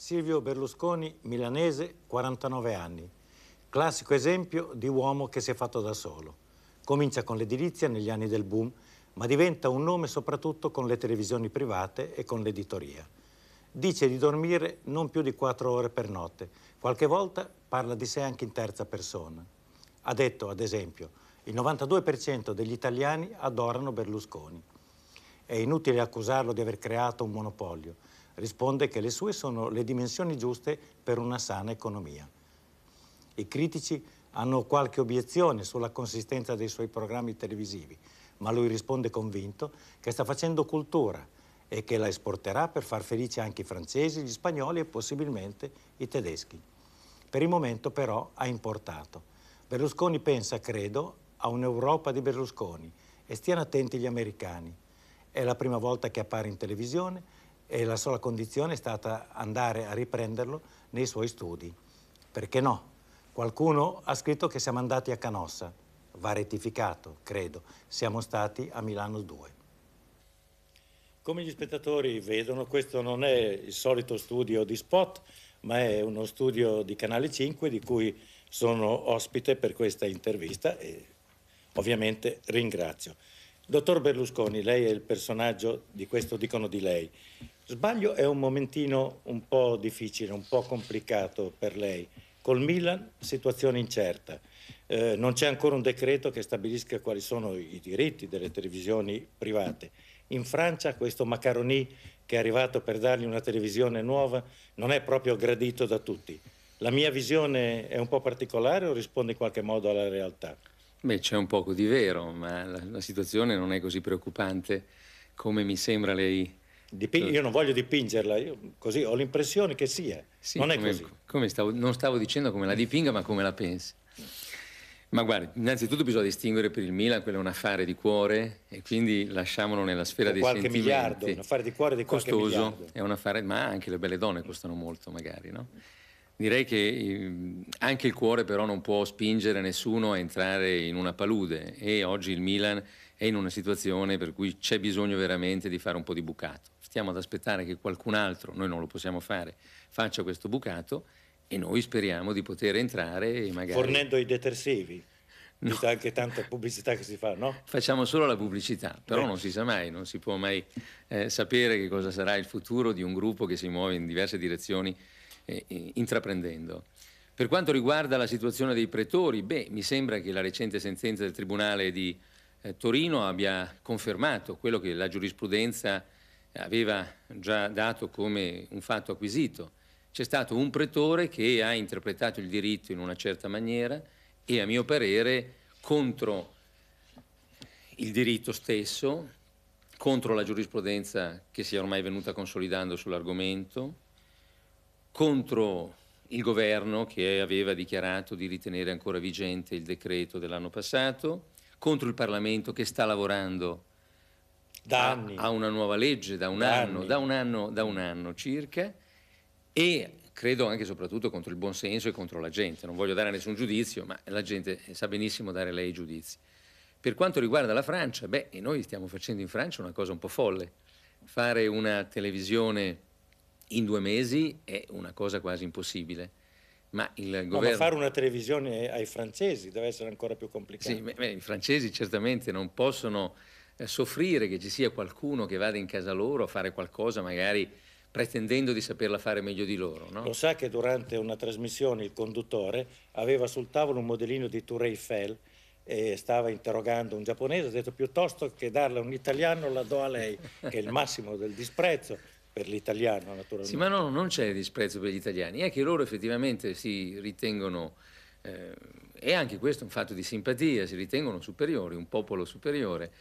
Silvio Berlusconi, milanese, 49 anni. Classico esempio di uomo che si è fatto da solo. Comincia con l'edilizia negli anni del boom, ma diventa un nome soprattutto con le televisioni private e con l'editoria. Dice di dormire non più di 4 ore per notte. Qualche volta parla di sé anche in terza persona. Ha detto, ad esempio, il 92% degli italiani adorano Berlusconi. È inutile accusarlo di aver creato un monopolio risponde che le sue sono le dimensioni giuste per una sana economia. I critici hanno qualche obiezione sulla consistenza dei suoi programmi televisivi, ma lui risponde convinto che sta facendo cultura e che la esporterà per far felice anche i francesi, gli spagnoli e possibilmente i tedeschi. Per il momento però ha importato. Berlusconi pensa, credo, a un'Europa di Berlusconi e stiano attenti gli americani. È la prima volta che appare in televisione e la sola condizione è stata andare a riprenderlo nei suoi studi. Perché no? Qualcuno ha scritto che siamo andati a Canossa, va rettificato, credo, siamo stati a Milano 2. Come gli spettatori vedono, questo non è il solito studio di spot, ma è uno studio di Canale 5 di cui sono ospite per questa intervista e ovviamente ringrazio. Dottor Berlusconi, lei è il personaggio di questo dicono di lei. Sbaglio è un momentino un po' difficile, un po' complicato per lei. Col Milan situazione incerta. Eh, non c'è ancora un decreto che stabilisca quali sono i diritti delle televisioni private. In Francia questo Macaroni che è arrivato per dargli una televisione nuova non è proprio gradito da tutti. La mia visione è un po' particolare o risponde in qualche modo alla realtà? Beh, c'è un poco di vero, ma la, la, situazione non è così preoccupante come mi sembra lei. Diping- eh, io non voglio dipingerla, io così ho l'impressione che sia. Sì, non è come, così. Come stavo, non stavo dicendo come la dipinga, ma come la pensi. Ma guardi, innanzitutto bisogna distinguere per il Milan, quello è un affare di cuore e quindi lasciamolo nella sfera dei qualche sentimenti. Qualche miliardo, un affare di cuore di costoso, miliardo. è un affare, ma anche le belle donne costano molto magari, no? Direi che ehm, anche il cuore però non può spingere nessuno a entrare in una palude e oggi il Milan è in una situazione per cui c'è bisogno veramente di fare un po' di bucato. Stiamo ad aspettare che qualcun altro, noi non lo possiamo fare, faccia questo bucato e noi speriamo di poter entrare e magari... Fornendo i detersivi. No. C'è anche tanta pubblicità che si fa, no? Facciamo solo la pubblicità, però Beh. non si sa mai, non si può mai eh, sapere che cosa sarà il futuro di un gruppo che si muove in diverse direzioni eh, intraprendendo. Per quanto riguarda la situazione dei pretori, beh, mi sembra che la recente sentenza del Tribunale di eh, Torino abbia confermato quello che la giurisprudenza aveva già dato come un fatto acquisito. C'è stato un pretore che ha interpretato il diritto in una certa maniera e a mio parere contro il diritto stesso, contro la giurisprudenza che si è ormai venuta consolidando sull'argomento contro il governo che aveva dichiarato di ritenere ancora vigente il decreto dell'anno passato, contro il Parlamento che sta lavorando da anni. A, a una nuova legge da un, da, anno, da un, anno, da un anno circa e credo anche e soprattutto contro il buonsenso e contro la gente. Non voglio dare nessun giudizio, ma la gente sa benissimo dare lei i giudizi. Per quanto riguarda la Francia, beh, e noi stiamo facendo in Francia una cosa un po' folle, fare una televisione in due mesi è una cosa quasi impossibile. Ma, governo... no, ma fare una televisione ai francesi deve essere ancora più complicato. Sì, beh, i francesi certamente non possono eh, soffrire che ci sia qualcuno che vada in casa loro a fare qualcosa magari pretendendo di saperla fare meglio di loro. No? Lo sa che durante una trasmissione il conduttore aveva sul tavolo un modellino di Tour Eiffel e stava interrogando un giapponese, ha detto piuttosto che darla a un italiano la do a lei, che è il massimo del disprezzo per l'italiano naturalmente. Sì, ma no, non c'è disprezzo per gli italiani, è che loro effettivamente si ritengono, eh, e anche questo è un fatto di simpatia, si ritengono superiori, un popolo superiore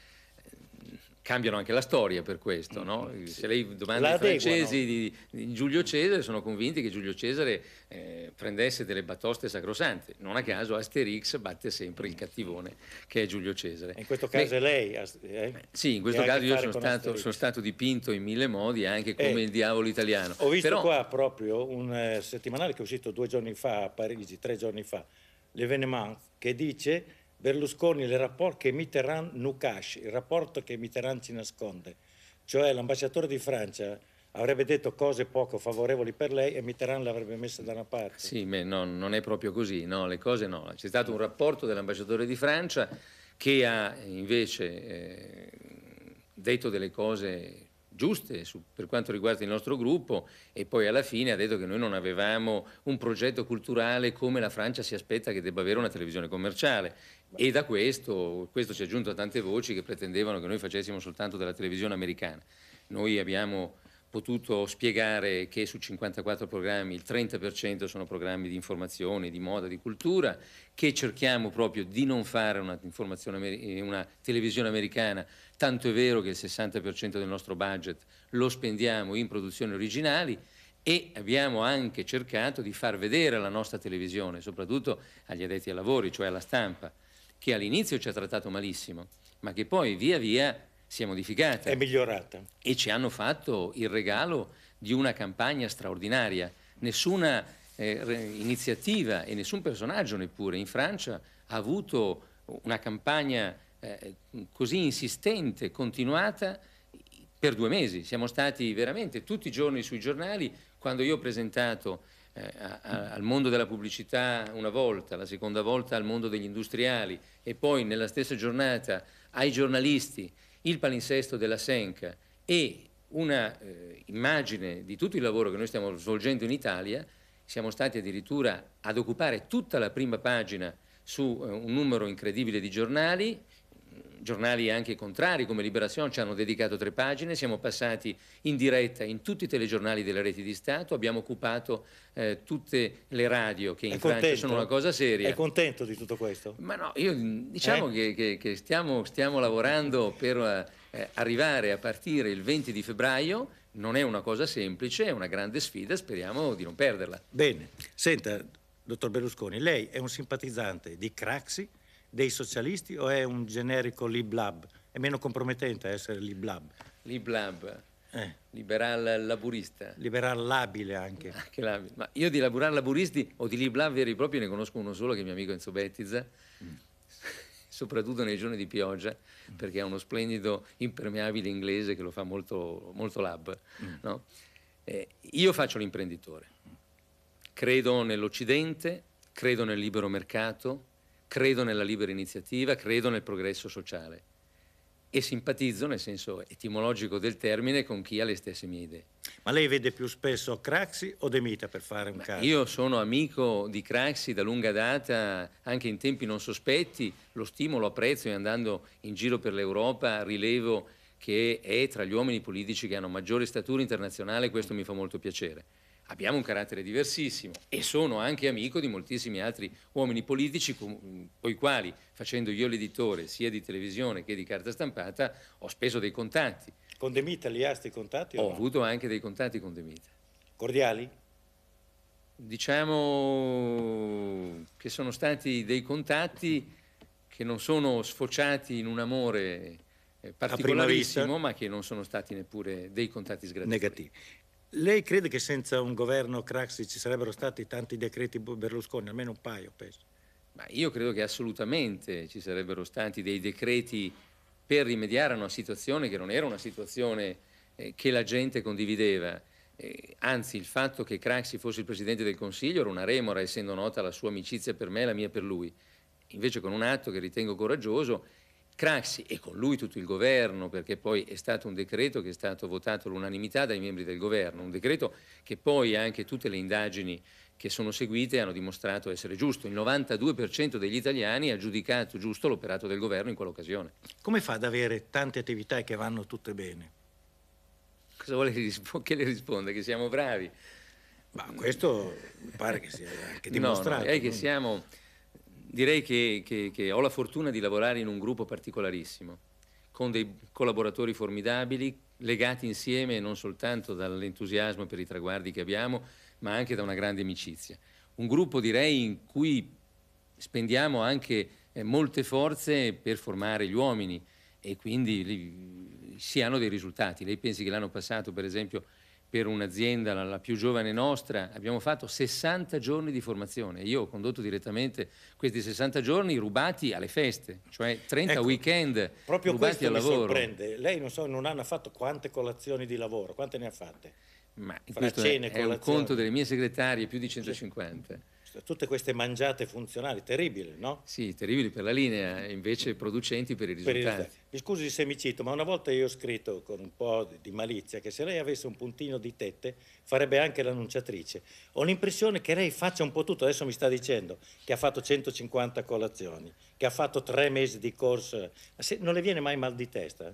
cambiano anche la storia per questo, no? Mm, Se lei domanda ai francesi di, di, Giulio Cesare, sono convinti che Giulio Cesare eh, prendesse delle batoste sacrosante. Non a caso Asterix batte sempre il cattivone che è Giulio Cesare. In questo caso Beh, è lei? Eh? eh? Sì, in questo caso io sono stato, sono stato, dipinto in mille modi anche come eh, il diavolo italiano. Ho visto Però... qua proprio un eh, settimanale che è uscito due giorni fa a Parigi, tre giorni fa, l'Evenement, che dice Berlusconi, il rapporto che Mitterrand non il rapporto che Mitterrand ci nasconde, cioè l'ambasciatore di Francia avrebbe detto cose poco favorevoli per lei e Mitterrand l'avrebbe messa da una parte. Sì, ma no, non è proprio così, no, le cose no. C'è stato un rapporto dell'ambasciatore di Francia che ha invece eh, detto delle cose giuste su, per quanto riguarda il nostro gruppo e poi alla fine ha detto che noi non avevamo un progetto culturale come la Francia si aspetta che debba avere una televisione commerciale e da questo, questo ci è giunto a tante voci che pretendevano che noi facessimo soltanto della televisione americana. Noi abbiamo potuto spiegare che su 54 programmi il 30% sono programmi di informazione, di moda, di cultura, che cerchiamo proprio di non fare una, eh, una televisione americana, tanto è vero che il 60% del nostro budget lo spendiamo in produzioni originali e abbiamo anche cercato di far vedere la nostra televisione, soprattutto agli addetti ai lavori, cioè alla stampa, che all'inizio ci ha trattato malissimo, ma che poi via via si è modificata. È migliorata. E ci hanno fatto il regalo di una campagna straordinaria. Nessuna eh, iniziativa e nessun personaggio neppure in Francia ha avuto una campagna eh, così insistente, continuata, per due mesi. Siamo stati veramente tutti i giorni sui giornali. Quando io ho presentato eh, a, a, al mondo della pubblicità una volta, la seconda volta al mondo degli industriali e poi nella stessa giornata ai giornalisti il palinsesto della Senca e un'immagine eh, di tutto il lavoro che noi stiamo svolgendo in Italia, siamo stati addirittura ad occupare tutta la prima pagina su eh, un numero incredibile di giornali, giornali anche contrari come Liberazione ci hanno dedicato tre pagine, siamo passati in diretta in tutti i telegiornali delle reti di Stato, abbiamo occupato eh, tutte le radio che in È Francia contento? sono una cosa seria. È contento di tutto questo? Ma no, io, diciamo eh? che, che, che stiamo, stiamo, lavorando per eh, arrivare a partire il 20 di febbraio non è una cosa semplice, è una grande sfida, speriamo di non perderla. Bene, senta, dottor Berlusconi, lei è un simpatizzante di Craxi dei socialisti o è un generico liblab? È meno compromettente essere liblab. Liblab. Eh. Liberal laburista. Liberal labile anche. anche ah, labile. Ma io di laburar laburisti o di liblab veri e propri ne conosco uno solo che è mio amico Enzo Bettiza. Mm soprattutto nei giorni di pioggia, perché ha uno splendido impermeabile inglese che lo fa molto, molto lab. Mm. No? Eh, io faccio l'imprenditore, credo nell'Occidente, credo nel libero mercato, credo nella libera iniziativa, credo nel progresso sociale e simpatizzo, nel senso etimologico del termine, con chi ha le stesse mie idee. Ma lei vede più spesso Craxi o Demita per fare un Ma caso? Io sono amico di Craxi da lunga data, anche in tempi non sospetti, lo stimolo, apprezzo e andando in giro per l'Europa rilevo che è tra gli uomini politici che hanno maggiore statura internazionale, questo mi fa molto piacere abbiamo un carattere diversissimo e sono anche amico di moltissimi altri uomini politici con i quali, facendo io l'editore sia di televisione che di carta stampata, ho speso dei contatti. Con De Mita li ha questi contatti? Ho no? avuto anche dei contatti con De Mita. Cordiali? Diciamo che sono stati dei contatti che non sono sfociati in un amore eh, particolarissimo, ma che non sono stati neppure dei contatti sgradevoli. Negativi. Lei crede che senza un governo Craxi ci sarebbero stati tanti decreti Berlusconi, almeno un paio, penso? Ma io credo che assolutamente ci sarebbero stati dei decreti per rimediare a una situazione che non era una situazione eh, che la gente condivideva. Eh, anzi, il fatto che Craxi fosse il Presidente del Consiglio era una remora, essendo nota la sua amicizia per me e la mia per lui. Invece con un atto che ritengo coraggioso Craxi e con lui tutto il governo, perché poi è stato un decreto che è stato votato all'unanimità dai membri del governo, un decreto che poi anche tutte le indagini che sono seguite hanno dimostrato essere giusto. Il 92% degli italiani ha giudicato giusto l'operato del governo in quell'occasione. Come fa ad avere tante attività che vanno tutte bene? Cosa vuole che le risponda? Che siamo bravi? Ma questo mi pare che sia anche dimostrato. No, no è che siamo direi che, che, che ho la fortuna di lavorare in un gruppo particolarissimo, con dei collaboratori formidabili, legati insieme non soltanto dall'entusiasmo per i traguardi che abbiamo, ma anche da una grande amicizia. Un gruppo direi in cui spendiamo anche eh, molte forze per formare gli uomini e quindi li, si hanno dei risultati. Lei pensi che l'anno passato, per esempio, per un'azienda, la, la più giovane nostra, abbiamo fatto 60 giorni di formazione. Io ho condotto direttamente questi 60 giorni rubati alle feste, cioè 30 ecco, weekend proprio rubati al lavoro. Proprio questo mi sorprende. Lei non, so, non hanno fatto quante colazioni di lavoro, quante ne ha fatte? Ma Fra questo cene, è, è un conto delle mie segretarie, più di 150. Sì. Cioè, tutte queste mangiate funzionali, terribili, no? Sì, terribili per la linea, invece producenti per i risultati. Per i Mi scusi se mi cito, ma una volta io ho scritto con un po' di malizia che se lei avesse un puntino di tette farebbe anche l'annunciatrice. Ho l'impressione che lei faccia un po' tutto, adesso mi sta dicendo che ha fatto 150 colazioni, che ha fatto tre mesi di corsa. Non le viene mai mal di testa?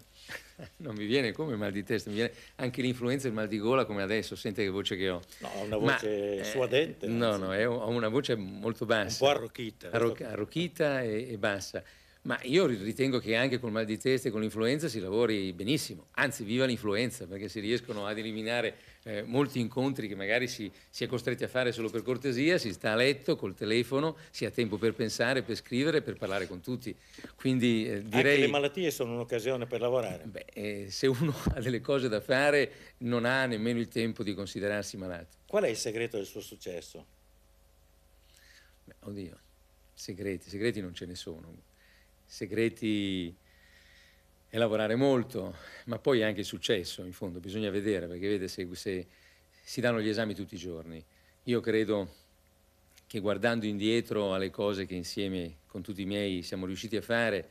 non mi viene come mal di testa, mi viene anche l'influenza del mal di gola come adesso, sente che voce che ho. No, ho una voce Ma, eh, suadente. Eh, no, no, ho una voce molto bassa. Un po' arrocchita. Arrocchita e, e bassa. Ma io ritengo che anche col mal di testa e con l'influenza si lavori benissimo, anzi viva l'influenza perché si riescono ad eliminare eh, molti incontri che magari si, si, è costretti a fare solo per cortesia, si sta a letto col telefono, si ha tempo per pensare, per scrivere, per parlare con tutti. Quindi eh, direi... Anche le malattie sono un'occasione per lavorare. Beh, eh, se uno ha delle cose da fare non ha nemmeno il tempo di considerarsi malato. Qual è il segreto del suo successo? Beh, oddio, segreti, segreti non ce ne sono segreti e lavorare molto, ma poi anche il successo, in fondo, bisogna vedere, perché vede se, se si danno gli esami tutti i giorni. Io credo che guardando indietro alle cose che insieme con tutti i miei siamo riusciti a fare,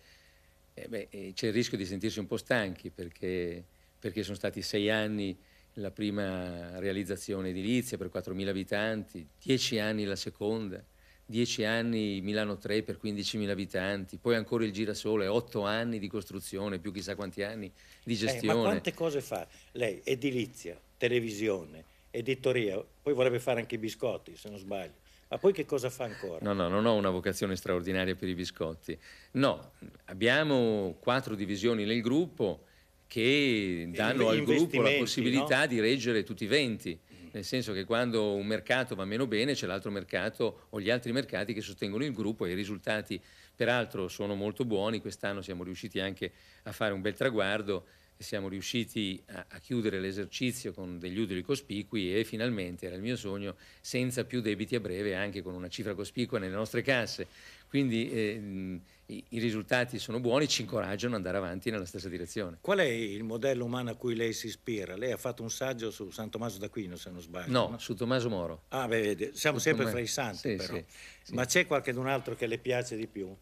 eh, eh c'è il rischio di sentirsi un po' stanchi perché, perché, sono stati sei anni la prima realizzazione edilizia per 4.000 abitanti, dieci anni la seconda, 10 anni Milano 3 per 15.000 abitanti, poi ancora il girasole, 8 anni di costruzione, più chissà quanti anni di gestione. Eh, ma quante cose fa lei? Edilizia, televisione, editoria, poi vorrebbe fare anche i biscotti, se non sbaglio. Ma poi che cosa fa ancora? No, no, non ho una vocazione straordinaria per i biscotti. No, abbiamo quattro divisioni nel gruppo che danno al gruppo la possibilità no? di reggere tutti i 20 nel senso che quando un mercato va meno bene c'è l'altro mercato o gli altri mercati che sostengono il gruppo e i risultati peraltro sono molto buoni, quest'anno siamo riusciti anche a fare un bel traguardo siamo riusciti a, a chiudere l'esercizio con degli utili cospicui e finalmente era il mio sogno senza più debiti a breve anche con una cifra cospicua nelle nostre casse. Quindi eh, i, i risultati sono buoni, ci incoraggiano ad andare avanti nella stessa direzione. Qual è il modello umano a cui lei si ispira? Lei ha fatto un saggio su San Tommaso d'Aquino, se non sbaglio. No, no? su Tommaso Moro. Ah, beh, siamo su sempre Tommaso. fra i santi, sì, però. Sì, sì. Ma c'è qualche altro che le piace di più?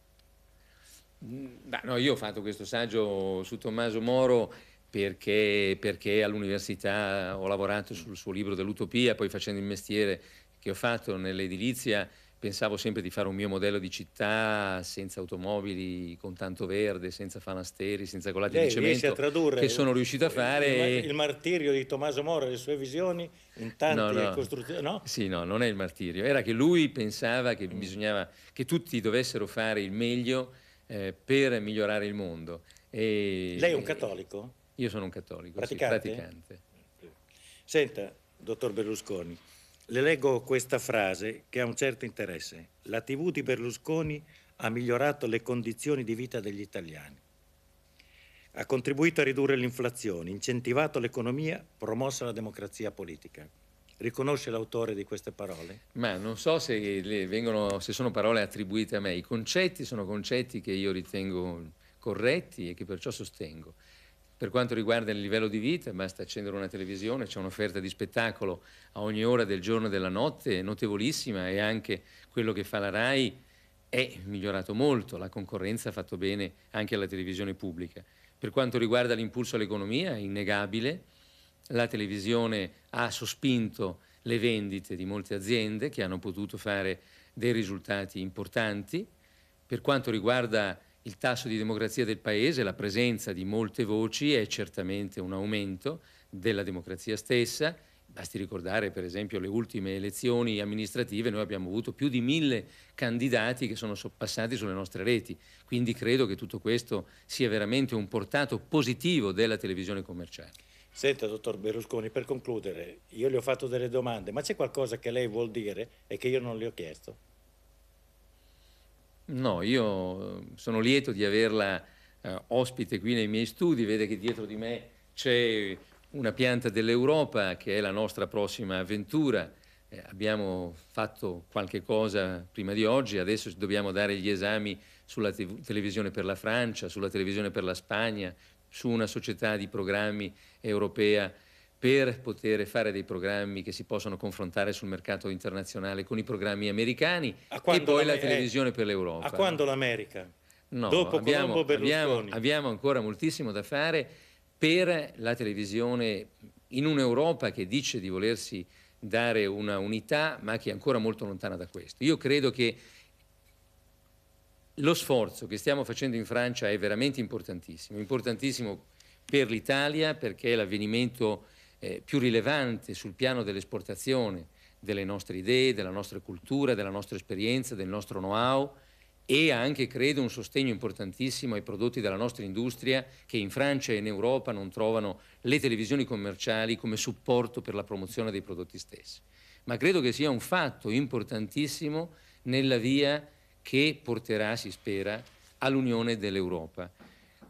No, io ho fatto questo saggio su Tommaso Moro perché, perché all'università ho lavorato sul suo libro dell'utopia, poi facendo il mestiere che ho fatto nell'edilizia pensavo sempre di fare un mio modello di città senza automobili, con tanto verde, senza fanasteri, senza colati Lei di cemento a che sono riuscito a fare il, il, martirio di Tommaso Moro e le sue visioni in tante no, no. costruzioni, no? Sì, no, non è il martirio, era che lui pensava che bisognava che tutti dovessero fare il meglio eh, per migliorare il mondo. E, Lei è un cattolico? Io sono un cattolico, praticante. Sì, praticante. Senta, dottor Berlusconi, le leggo questa frase che ha un certo interesse. La TV di Berlusconi ha migliorato le condizioni di vita degli italiani. Ha contribuito a ridurre l'inflazione, incentivato l'economia, promosso la democrazia politica. Riconosce l'autore di queste parole? Ma non so se, vengono, se sono parole attribuite a me. I concetti sono concetti che io ritengo corretti e che perciò sostengo. Per quanto riguarda il livello di vita, basta accendere una televisione, c'è un'offerta di spettacolo a ogni ora del giorno e della notte, notevolissima, e anche quello che fa la RAI è migliorato molto, la concorrenza ha fatto bene anche alla televisione pubblica. Per quanto riguarda l'impulso all'economia, è innegabile, la televisione ha sospinto le vendite di molte aziende che hanno potuto fare dei risultati importanti. Per quanto riguarda il tasso di democrazia del Paese, la presenza di molte voci è certamente un aumento della democrazia stessa. Basti ricordare per esempio le ultime elezioni amministrative, noi abbiamo avuto più di mille candidati che sono passati sulle nostre reti, quindi credo che tutto questo sia veramente un portato positivo della televisione commerciale. Senta, dottor Berlusconi, per concludere, io le ho fatto delle domande, ma c'è qualcosa che lei vuol dire e che io non le ho chiesto? No, io eh, sono lieto di averla eh, ospite qui nei miei studi, vede che dietro di me c'è una pianta dell'Europa che è la nostra prossima avventura. Eh, abbiamo fatto qualche cosa prima di oggi, adesso dobbiamo dare gli esami sulla televisione per la Francia, sulla televisione per la Spagna, su una società di programmi europea per poter fare dei programmi che si possano confrontare sul mercato internazionale con i programmi americani e poi la eh, televisione per l'Europa. A quando l'America? No, Dopo abbiamo, Colombo abbiamo, abbiamo ancora moltissimo da fare per la televisione in un'Europa che dice di volersi dare una unità ma che è ancora molto lontana da questo. Io credo che lo sforzo che stiamo facendo in Francia è veramente importantissimo, importantissimo per l'Italia perché è l'avvenimento eh, più rilevante sul piano dell'esportazione delle nostre idee, della nostra cultura, della nostra esperienza, del nostro know-how e anche, credo, un sostegno importantissimo ai prodotti della nostra industria che in Francia e in Europa non trovano le televisioni commerciali come supporto per la promozione dei prodotti stessi. Ma credo che sia un fatto importantissimo nella via che porterà, si spera, all'unione dell'Europa.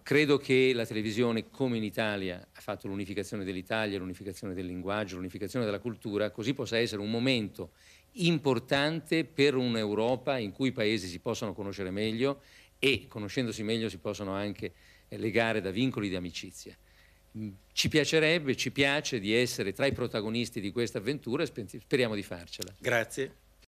Credo che la televisione, come in Italia, ha fatto l'unificazione dell'Italia, l'unificazione del linguaggio, l'unificazione della cultura, così possa essere un momento importante per un'Europa in cui i paesi si possono conoscere meglio e conoscendosi meglio si possono anche legare da vincoli di amicizia. Mm, ci piacerebbe, ci piace di essere tra i protagonisti di questa avventura e speriamo di farcela. Grazie.